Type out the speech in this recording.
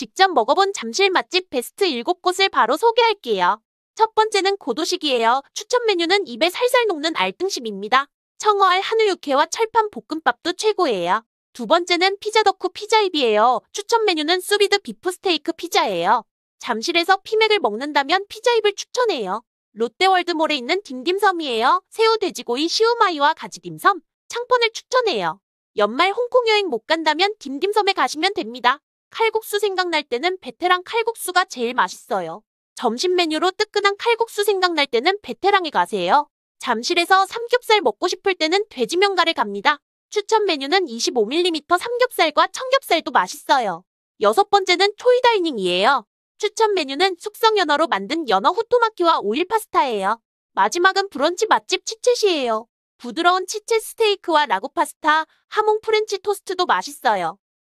직접 먹어본 잠실 맛집 베스트 7곳을 바로 소개할게요. 첫 번째는 고도식이에요. 추천 메뉴는 입에 살살 녹는 알등심입니다. 청어알 한우육회와 철판 볶음밥도 최고예요. 두 번째는 피자 덕후 피자입이에요. 추천 메뉴는 수비드 비프스테이크 피자예요. 잠실에서 피맥을 먹는다면 피자입을 추천해요. 롯데월드몰에 있는 딤딤섬이에요. 새우 돼지고이 시우마이와 가지딤섬, 창펀을 추천해요. 연말 홍콩 여행 못 간다면 딤딤섬에 가시면 됩니다. 칼국수 생각날 때는 베테랑 칼국수가 제일 맛있어요. 점심 메뉴로 뜨끈한 칼국수 생각날 때는 베테랑에 가세요. 잠실에서 삼겹살 먹고 싶을 때는 돼지면가를 갑니다. 추천 메뉴는 25mm 삼겹살과 청겹살도 맛있어요. 여섯 번째는 초이다이닝이에요. 추천 메뉴는 숙성 연어로 만든 연어 후토마키와 오일 파스타예요. 마지막은 브런치 맛집 치챗이에요. 부드러운 치즈 스테이크와 라구 파스타, 하몽 프렌치 토스트도 맛있어요.